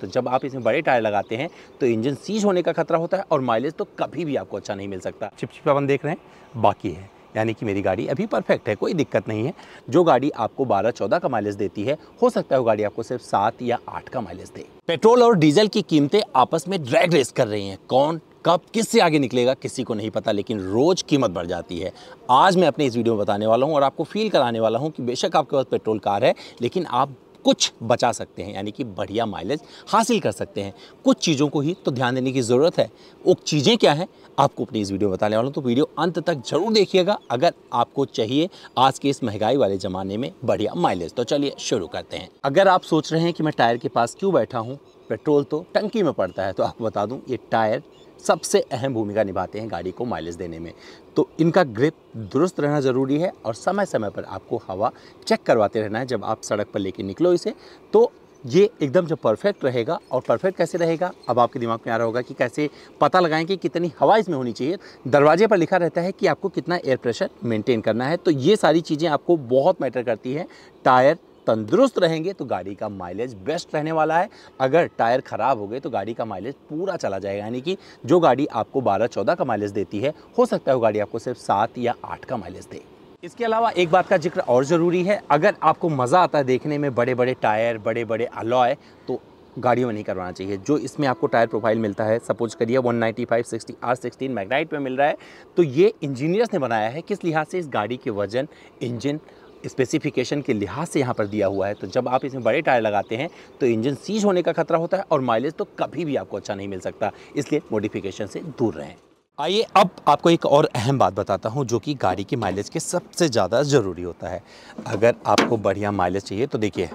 तो जब आप इसमें बड़े टायर लगाते हैं तो इंजन सीज होने का खतरा होता है और माइलेज तो कभी भी आपको अच्छा नहीं मिल सकता चिपचिपावन देख रहे हैं बाकी है यानी कि मेरी गाड़ी अभी परफेक्ट है कोई दिक्कत नहीं है जो गाड़ी आपको 12-14 का माइलेज देती है हो सकता है वो गाड़ी आपको सिर्फ सात या आठ का माइलेज दे पेट्रोल और डीजल की कीमतें आपस में ड्रैग रेस कर रही हैं कौन कब किससे आगे निकलेगा किसी को नहीं पता लेकिन रोज़ कीमत बढ़ जाती है आज मैं अपने इस वीडियो में बताने वाला हूँ और आपको फील कराने वाला हूँ कि बेशक आपके पास पेट्रोल कार है लेकिन आप कुछ बचा सकते हैं यानी कि बढ़िया माइलेज हासिल कर सकते हैं कुछ चीज़ों को ही तो ध्यान देने की ज़रूरत है वो चीज़ें क्या हैं आपको अपनी इस वीडियो बताने वाला हूँ तो वीडियो अंत तक जरूर देखिएगा अगर आपको चाहिए आज के इस महंगाई वाले ज़माने में बढ़िया माइलेज तो चलिए शुरू करते हैं अगर आप सोच रहे हैं कि मैं टायर के पास क्यों बैठा हूँ पेट्रोल तो टंकी में पड़ता है तो आपको बता दूं ये टायर सबसे अहम भूमिका निभाते हैं गाड़ी को माइलेज देने में तो इनका ग्रिप दुरुस्त रहना ज़रूरी है और समय समय पर आपको हवा चेक करवाते रहना है जब आप सड़क पर लेके निकलो इसे तो ये एकदम जो परफेक्ट रहेगा और परफेक्ट कैसे रहेगा अब आपके दिमाग में आ रहा होगा कि कैसे पता लगाएं कि कितनी हवा इसमें होनी चाहिए दरवाजे पर लिखा रहता है कि आपको कितना एयर प्रेशर मेंटेन करना है तो ये सारी चीज़ें आपको बहुत मैटर करती हैं टायर तंदुरुस्त रहेंगे तो गाड़ी का माइलेज बेस्ट रहने वाला है अगर टायर ख़राब हो गए तो गाड़ी का माइलेज पूरा चला जाएगा यानी कि जो गाड़ी आपको बारह चौदह का माइलेज देती है हो सकता है वो गाड़ी आपको सिर्फ सात या आठ का माइलेज दे इसके अलावा एक बात का जिक्र और ज़रूरी है अगर आपको मज़ा आता है देखने में बड़े बड़े टायर बड़े बड़े अलॉय तो गाड़ियों में नहीं करवाना चाहिए जो इसमें आपको टायर प्रोफाइल मिलता है सपोज करिए 195 60 आर सिक्सटीन मैग्नाइट में मिल रहा है तो ये इंजीनियर्स ने बनाया है किस लिहाज से इस गाड़ी के वजन इंजन स्पेसिफिकेशन के लिहाज से यहाँ पर दिया हुआ है तो जब आप इसमें बड़े टायर लगाते हैं तो इंजन सीज होने का खतरा होता है और माइलेज तो कभी भी आपको अच्छा नहीं मिल सकता इसलिए मोडिफिकेशन से दूर रहें आइए अब आपको एक और अहम बात बताता हूँ जो कि गाड़ी के माइलेज के सबसे ज़्यादा ज़रूरी होता है अगर आपको बढ़िया माइलेज चाहिए तो देखिए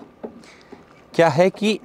क्या है कि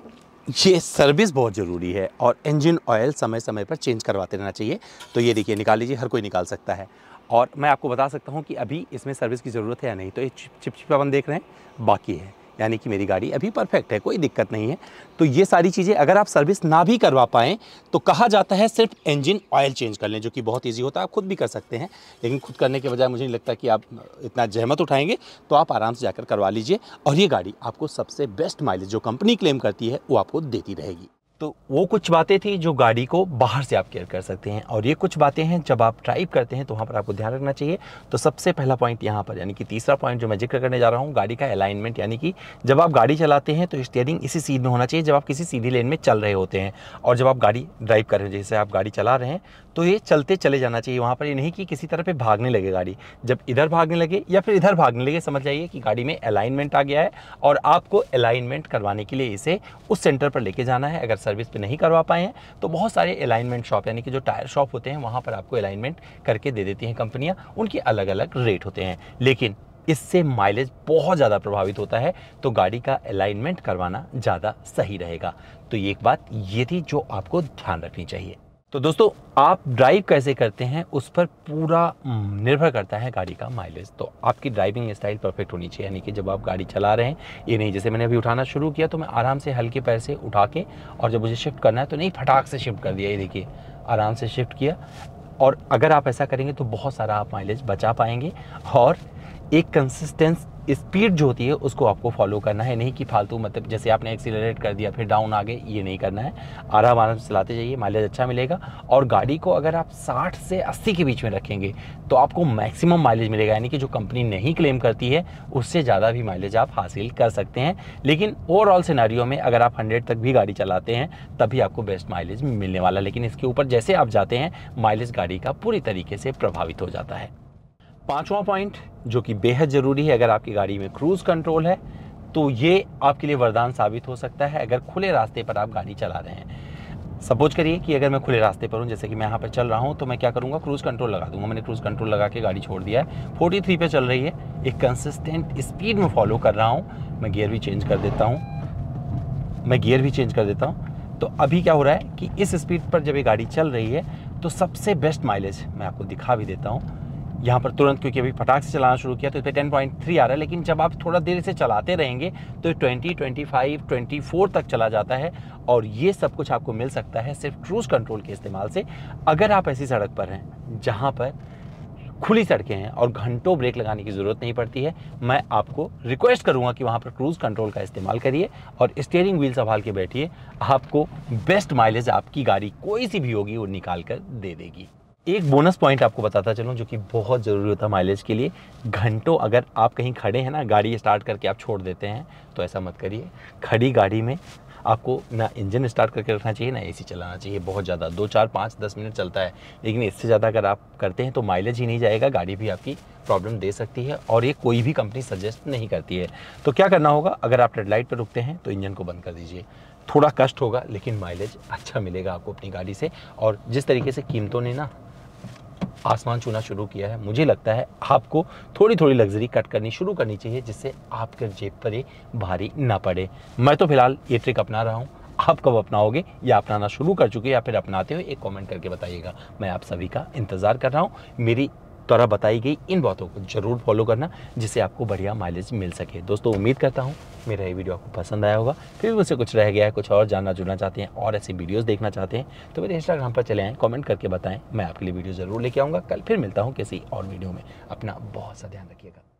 ये सर्विस बहुत ज़रूरी है और इंजन ऑयल समय समय पर चेंज करवाते रहना चाहिए तो ये देखिए निकाल लीजिए हर कोई निकाल सकता है और मैं आपको बता सकता हूँ कि अभी इसमें सर्विस की ज़रूरत है या नहीं तो ये चिपचिपापन देख रहे हैं बाकी है यानी कि मेरी गाड़ी अभी परफेक्ट है कोई दिक्कत नहीं है तो ये सारी चीज़ें अगर आप सर्विस ना भी करवा पाएँ तो कहा जाता है सिर्फ इंजन ऑयल चेंज कर लें जो कि बहुत ईजी होता है आप खुद भी कर सकते हैं लेकिन खुद करने के बजाय मुझे नहीं लगता कि आप इतना जहमत उठाएंगे तो आप आराम से जाकर करवा लीजिए और ये गाड़ी आपको सबसे बेस्ट माइलेज जो कंपनी क्लेम करती है वो आपको देती रहेगी तो वो कुछ बातें थी जो गाड़ी को बाहर से आप केयर कर सकते हैं और ये कुछ बातें हैं जब आप ड्राइव करते हैं तो वहाँ पर आपको ध्यान रखना चाहिए तो सबसे पहला पॉइंट यहाँ पर यानी कि तीसरा पॉइंट जो मैं जिक्र करने जा रहा हूँ गाड़ी का अलाइनमेंट यानी कि जब आप गाड़ी चलाते हैं तो स्टेयरिंग इसी सीध में होना चाहिए जब आप किसी सीधी लेन में चल रहे होते हैं और जब आप गाड़ी ड्राइव कर रहे हैं जैसे आप गाड़ी चला रहे हैं तो ये चलते चले जाना चाहिए वहाँ पर ये नहीं कि किसी तरह पे भागने लगे गाड़ी जब इधर भागने लगे या फिर इधर भागने लगे समझ जाइए कि गाड़ी में अलाइनमेंट आ गया है और आपको अलाइनमेंट करवाने के लिए इसे उस सेंटर पर लेके जाना है अगर सर्विस पे नहीं करवा पाए हैं तो बहुत सारे अलाइनमेंट शॉप यानी कि जो टायर शॉप होते हैं वहाँ पर आपको अलाइनमेंट करके दे देती हैं कंपनियाँ उनके अलग अलग रेट होते हैं लेकिन इससे माइलेज बहुत ज़्यादा प्रभावित होता है तो गाड़ी का अलाइनमेंट करवाना ज़्यादा सही रहेगा तो ये एक बात ये थी जो आपको ध्यान रखनी चाहिए तो दोस्तों आप ड्राइव कैसे करते हैं उस पर पूरा निर्भर करता है गाड़ी का माइलेज तो आपकी ड्राइविंग स्टाइल परफेक्ट होनी चाहिए यानी कि जब आप गाड़ी चला रहे हैं ये नहीं जैसे मैंने अभी उठाना शुरू किया तो मैं आराम से हल्के पैर से उठा के और जब मुझे शिफ्ट करना है तो नहीं फटाक से शिफ्ट कर दिया ये देखिए आराम से शिफ्ट किया और अगर आप ऐसा करेंगे तो बहुत सारा आप माइलेज बचा पाएंगे और एक कंसिस्टेंस स्पीड जो होती है उसको आपको फॉलो करना है नहीं कि फालतू मतलब जैसे आपने एक्सीलरेट कर दिया फिर डाउन आ गए ये नहीं करना है आराम आराम से चलाते जाइए माइलेज अच्छा मिलेगा और गाड़ी को अगर आप 60 से 80 के बीच में रखेंगे तो आपको मैक्सिमम माइलेज मिलेगा यानी कि जो कंपनी नहीं क्लेम करती है उससे ज़्यादा भी माइलेज आप हासिल कर सकते हैं लेकिन ओवरऑल सिनारियों में अगर आप हंड्रेड तक भी गाड़ी चलाते हैं तभी आपको बेस्ट माइलेज मिलने वाला लेकिन इसके ऊपर जैसे आप जाते हैं माइलेज गाड़ी का पूरी तरीके से प्रभावित हो जाता है पांचवा पॉइंट जो कि बेहद ज़रूरी है अगर आपकी गाड़ी में क्रूज़ कंट्रोल है तो ये आपके लिए वरदान साबित हो सकता है अगर खुले रास्ते पर आप गाड़ी चला रहे हैं सपोज करिए कि अगर मैं खुले रास्ते पर हूँ जैसे कि मैं यहाँ पर चल रहा हूँ तो मैं क्या करूँगा क्रूज़ कंट्रोल लगा दूंगा मैंने क्रूज़ कंट्रोल लगा के गाड़ी छोड़ दिया है फोर्टी पे चल रही है एक कंसिस्टेंट स्पीड में फॉलो कर रहा हूँ मैं गियर भी चेंज कर देता हूँ मैं गियर भी चेंज कर देता हूँ तो अभी क्या हो रहा है कि इस स्पीड पर जब ये गाड़ी चल रही है तो सबसे बेस्ट माइलेज मैं आपको दिखा भी देता हूँ यहाँ पर तुरंत क्योंकि अभी फटाक से चलाना शुरू किया तो इस पर टेन पॉइंट थ्री आ रहा है लेकिन जब आप थोड़ा देर से चलाते रहेंगे तो twenty twenty five twenty four तक चला जाता है और ये सब कुछ आपको मिल सकता है सिर्फ क्रूज़ कंट्रोल के इस्तेमाल से अगर आप ऐसी सड़क पर हैं जहाँ पर खुली सड़कें हैं और घंटों ब्रेक लगाने की ज़रूरत नहीं पड़ती है मैं आपको रिक्वेस्ट करूँगा कि वहाँ पर क्रूज़ कंट्रोल का इस्तेमाल करिए और स्टेयरिंग व्हील संभाल के बैठिए आपको बेस्ट माइलेज आपकी गाड़ी कोई सी भी होगी वो निकाल कर दे देगी एक बोनस पॉइंट आपको बताता चलूँ जो कि बहुत ज़रूरी होता है माइलेज के लिए घंटों अगर आप कहीं खड़े हैं ना गाड़ी स्टार्ट करके आप छोड़ देते हैं तो ऐसा मत करिए खड़ी गाड़ी में आपको ना इंजन स्टार्ट करके रखना चाहिए ना एसी चलाना चाहिए बहुत ज़्यादा दो चार पाँच दस मिनट चलता है लेकिन इससे ज़्यादा अगर आप करते हैं तो माइलेज ही नहीं जाएगा गाड़ी भी आपकी प्रॉब्लम दे सकती है और ये कोई भी कंपनी सजेस्ट नहीं करती है तो क्या करना होगा अगर आप रेड लाइट पर रुकते हैं तो इंजन को बंद कर दीजिए थोड़ा कष्ट होगा लेकिन माइलेज अच्छा मिलेगा आपको अपनी गाड़ी से और जिस तरीके से कीमतों ने ना आसमान छूना शुरू किया है मुझे लगता है आपको थोड़ी थोड़ी लग्जरी कट करनी शुरू करनी चाहिए जिससे आपके जेब पर ये भारी ना पड़े मैं तो फिलहाल ये ट्रिक अपना रहा हूँ आप कब अपनाओगे या अपनाना शुरू कर चुके या फिर अपनाते हो एक कमेंट करके बताइएगा मैं आप सभी का इंतज़ार कर रहा हूँ मेरी द्वारा बताई गई इन बातों को जरूर फॉलो करना जिससे आपको बढ़िया माइलेज मिल सके दोस्तों उम्मीद करता हूँ मेरा ये वीडियो आपको पसंद आया होगा फिर भी मुझसे कुछ रह गया है कुछ और जानना जुड़ना चाहते हैं और ऐसी वीडियोस देखना चाहते हैं तो मेरे इंस्टाग्राम पर चले आएँ कमेंट करके बताएं मैं आपके लिए वीडियो ज़रूर लेके आऊँगा कल फिर मिलता हूँ किसी और वीडियो में अपना बहुत सा ध्यान रखिएगा